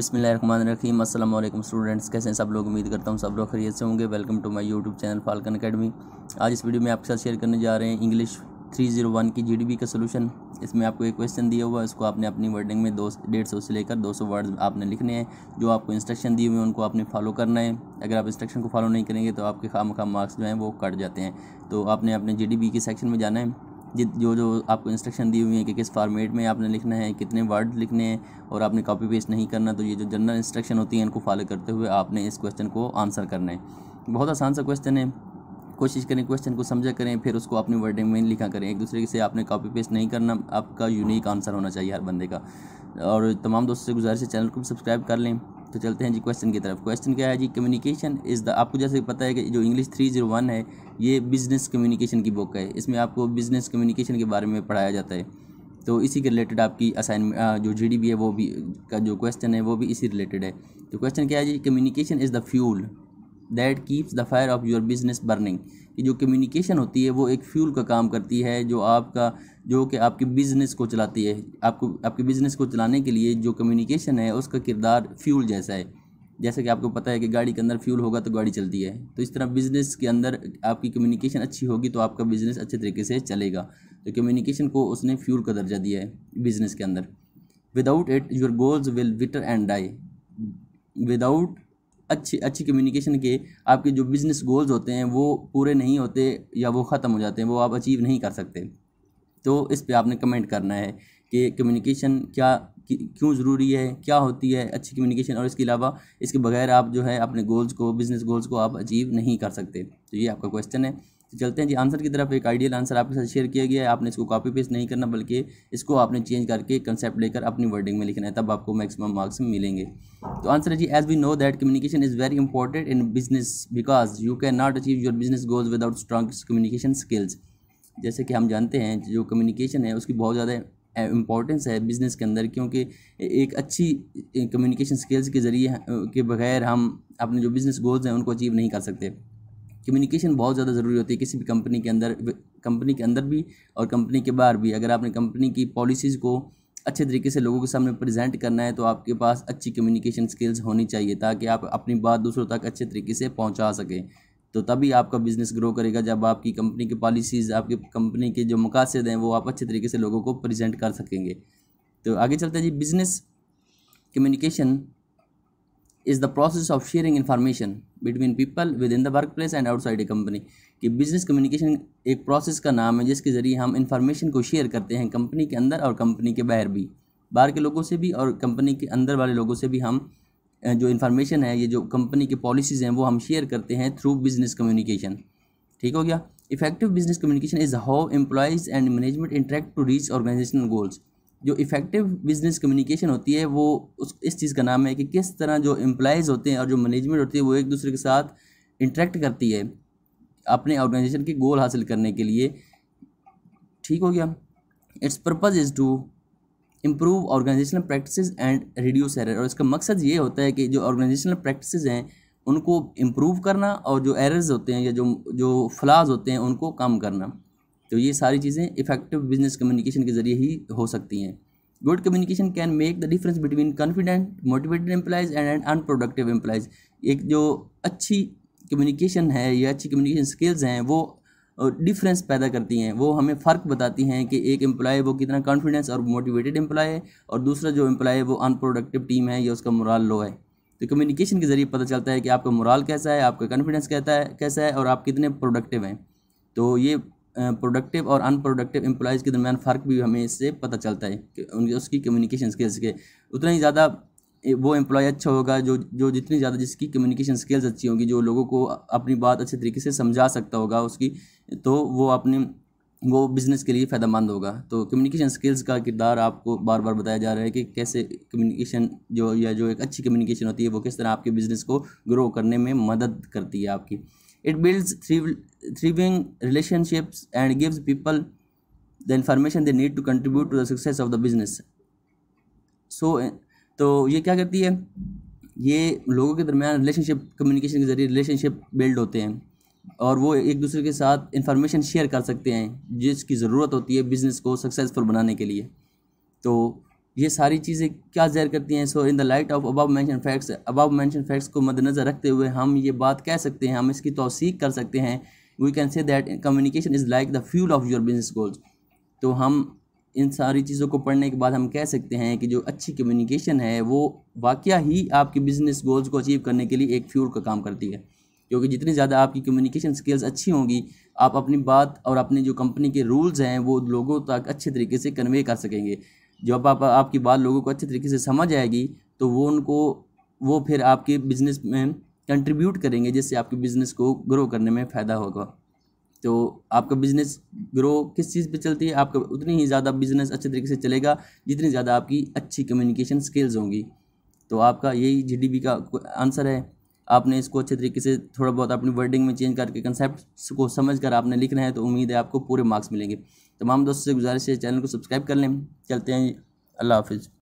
बसमीम अल्लाम स्टूडेंट्स कैसे हैं सब लोग उम्मीद करता हूँ सब लोग खरीद से होंगे welcome to my YouTube channel Falcon Academy आज इस वीडियो में आपके साथ शेयर करने जा रहे हैं इंग्लिश 301 की जीडीपी का सलूशन इसमें आपको एक क्वेश्चन दिया हुआ है उसको आपने अपनी वर्डिंग में दो डेढ़ सौ से लेकर दो सौ वर्ड आपने लिखने हैं जो आपको इंस्ट्रक्शन दिए हुए हैं उनको आपने फॉलो करना है अगर आप इंस्ट्रक्शन को फॉलो नहीं करेंगे तो आपके खाम खाम मार्क्स जो हैं वो कट जाते हैं तो आपने अपने जी की सेक्शन में जाना है जो जो आपको इंस्ट्रक्शन दी हुई है कि किस फॉर्मेट में आपने लिखना है कितने वर्ड लिखने हैं और आपने कॉपी पेस्ट नहीं करना तो ये जो जनरल इंस्ट्रक्शन होती है इनको फॉलो करते हुए आपने इस क्वेश्चन को आंसर करना है बहुत आसान सा क्वेश्चन है कोशिश करें क्वेश्चन को समझा करें फिर उसको अपनी वर्डिंग में लिखा करें एक दूसरे से आपने कॉपी पेस्ट नहीं करना आपका यूनिक आंसर होना चाहिए हर बंदे का और तमाम दोस्तों से गुजारिश है चैनल को भी सब्सक्राइब कर लें तो चलते हैं जी क्वेश्चन की तरफ क्वेश्चन क्या है जी कम्युनिकेशन इज़ द आपको जैसे पता है कि जो इंग्लिश थ्री जीरो वन है ये बिज़नेस कम्युनिकेशन की बुक है इसमें आपको बिज़नेस कम्युनिकेशन के बारे में पढ़ाया जाता है तो इसी के रिलेटेड आपकी असाइनमेंट जो जी है वो भी का जो क्वेश्चन है वो भी इसी रिलेटेड है तो क्वेश्चन क्या है जी communication is the fuel that keeps the fire of your business burning कि जो कम्युनिकेशन होती है वो एक फ्यूल का काम करती है जो आपका जो कि आपके बिज़नेस को चलाती है आपको आपके बिज़नेस को चलाने के लिए जो कम्युनिकेशन है उसका किरदार फ्यूल जैसा है जैसे कि आपको पता है कि गाड़ी के अंदर फ्यूल होगा तो गाड़ी चलती है तो इस तरह बिज़नेस के अंदर आपकी कम्युनिकेशन अच्छी होगी तो आपका बिज़नेस अच्छे तरीके से चलेगा तो कम्युनिकेशन को उसने फ्यूल का दर्जा दिया है बिज़नेस के अंदर without it your goals will wither and die without अच्छी अच्छी कम्युनिकेशन के आपके जो बिज़नेस गोल्स होते हैं वो पूरे नहीं होते या वो ख़त्म हो जाते हैं वो आप अचीव नहीं कर सकते तो इस पर आपने कमेंट करना है कि कम्युनिकेशन क्या क्यों ज़रूरी है क्या होती है अच्छी कम्युनिकेशन और इसके अलावा इसके बगैर आप जो है अपने गोल्स को बिज़नेस गोल्स को आप अचीव नहीं कर सकते तो ये आपका क्वेश्चन है तो चलते हैं जी आंसर की तरफ एक आइडियल आंसर आपके साथ शेयर किया गया है आपने इसको कॉपी पेस्ट नहीं करना बल्कि इसको आपने चेंज करके कंसेप्ट लेकर अपनी वर्डिंग में लिखना है तब आपको मैक्सिमम मार्क्स मिलेंगे तो आंसर है जी as we know that communication is very important in business because you can not achieve your business goals without strong communication skills जैसे कि हम जानते हैं जो कम्युनिकेशन है उसकी बहुत ज़्यादा इम्पॉर्टेंस है बिज़नेस के अंदर क्योंकि एक अच्छी कम्युनिकेशन स्किल्स के ज़रिए के बगैर हम अपने जो बिज़नेस गोल्स हैं उनको अचीव नहीं कर सकते कम्युनिकेशन बहुत ज़्यादा ज़रूरी होती है किसी भी कंपनी के अंदर कंपनी के अंदर भी और कंपनी के बाहर भी अगर आपने कंपनी की पॉलिसीज़ को अच्छे तरीके से लोगों के सामने प्रेजेंट करना है तो आपके पास अच्छी कम्युनिकेशन स्किल्स होनी चाहिए ताकि आप अपनी बात दूसरों तक अच्छे तरीके से पहुंचा सकें तो तभी आपका बिज़नेस ग्रो करेगा जब आपकी कंपनी की पॉलिसीज़ आपकी कंपनी के जो मकासद हैं वो आप अच्छे तरीके से लोगों को प्रेजेंट कर सकेंगे तो आगे चलते हैं जी business communication is the process of sharing information between people within the workplace and outside a company कि बिजनेस कम्युनिकेशन एक प्रोसेस का नाम है जिसके ज़रिए हम इन्फॉर्मेशन को शेयर करते हैं कंपनी के अंदर और कंपनी के बाहर भी बाहर के लोगों से भी और कंपनी के अंदर वाले लोगों से भी हम जो इन्फॉर्मेशन है ये जो कंपनी की पॉलिसीज़ हैं वो हम शेयर करते हैं थ्रू बिजनेस कम्युनिकेशन ठीक हो गया effective business communication is how employees and management interact to reach organisational goals जो इफ़ेक्टिव बिजनेस कम्युनिकेशन होती है वो उस इस चीज़ का नाम है कि किस तरह जो एम्प्लॉयज़ होते हैं और जो मैनेजमेंट होती है वो एक दूसरे के साथ इंटरेक्ट करती है अपने ऑर्गेनाइजेशन के गोल हासिल करने के लिए ठीक हो गया its purpose is to improve organisational practice and reduce error और इसका मकसद ये होता है कि जो ऑर्गेनाइजेशनल प्रैक्टिस हैं उनको इम्प्रूव करना और जो एरर्स होते हैं या जो जो फ्लाज होते हैं उनको कम करना तो ये सारी चीज़ें इफेक्टिव बिजनेस कम्युनिकेशन के जरिए ही हो सकती हैं good communication can make the difference between confident motivated employees and and unproductive employees एक जो अच्छी कम्युनिकेशन है या अच्छी कम्युनिकेशन स्किल्स हैं वो डिफरेंस पैदा करती हैं वो हमें फ़र्क बताती हैं कि एक एम्प्लॉय वो कितना कॉन्फिडेंस और मोटिवेटेड एम्प्लॉय है और दूसरा जो एम्प्लॉय है वो अनप्रोडक्टिव टीम है या उसका मुराल लो है तो कम्युनिकेशन के ज़रिए पता चलता है कि आपका मुराल कैसा है आपका कॉन्फिडेंस कहता है कैसा है और आप कितने प्रोडक्टिव हैं तो ये प्रोडक्टिव और अनप्रोडक्टिव एम्प्लॉयज़ के दरमियान फ़र्क भी हमें इससे पता चलता है कि उनकी उसकी कम्युनिकेशन स्किल्स के उतना ही ज़्यादा वो एम्प्लॉय अच्छा होगा जो जो जितनी ज़्यादा जिसकी कम्युनिकेशन स्किल्स अच्छी होंगी जो लोगों को अपनी बात अच्छे तरीके से समझा सकता होगा उसकी तो वो अपने वो बिज़नेस के लिए फ़ायदेमंद होगा तो कम्युनिकेशन स्किल्स का किरदार आपको बार बार बताया जा रहा है कि कैसे कम्युनिकेशन जो या जो एक अच्छी कम्युनिकेशन होती है वो किस तरह आपके बिज़नेस को ग्रो करने में मदद करती है आपकी It builds thriving relationships and gives people the information they need to contribute to the success of the business. So तो ये क्या करती है ये लोगों के दरमियान रिलेशनशिप कम्युनिकेशन के ज़रिए रिलेशनशिप बिल्ड होते हैं और वो एक दूसरे के साथ इन्फॉर्मेशन शेयर कर सकते हैं जिसकी ज़रूरत होती है बिज़नेस को सक्सेसफुल बनाने के लिए तो ये सारी चीज़ें क्या जहर करती हैं so in the light of above mention facts above mention facts को मद्दनज़र रखते हुए हम ये बात कह सकते हैं हम इसकी तोसीक कर सकते हैं we can say that communication is like the fuel of your business goals तो हम इन सारी चीज़ों को पढ़ने के बाद हम कह सकते हैं कि जो अच्छी कम्युनिकेशन है वो वाक़ ही आपके बिज़नेस गोल्स को अचीव करने के लिए एक फ्यूल का काम करती है क्योंकि जितनी ज़्यादा आपकी कम्युनिकेशन स्किल्स अच्छी होंगी आप अपनी बात और अपनी जो कंपनी के रूल्स हैं वो लोगों तक अच्छे तरीके से कन्वे कर सकेंगे जब आप आपकी बात लोगों को अच्छे तरीके से समझ आएगी तो वो उनको वो फिर आपके बिज़नेस में कंट्रीब्यूट करेंगे जिससे आपके बिज़नेस को ग्रो करने में फ़ायदा होगा तो आपका बिज़नेस ग्रो किस चीज़ पे चलती है आपका उतनी ही ज़्यादा बिज़नेस अच्छे तरीके से चलेगा जितनी ज़्यादा आपकी अच्छी कम्युनिकेशन स्किल्स होंगी तो आपका यही जी का आंसर है आपने इसको अच्छे तरीके से थोड़ा बहुत अपनी वर्डिंग में चेंज करके कंसेप्ट को समझ कर आपने लिखना है तो उम्मीद है आपको पूरे मार्क्स मिलेंगे तमाम दोस्तों से गुजारिश है चैनल को सब्सक्राइब कर लें चलते हैं अल्लाह हाफिज़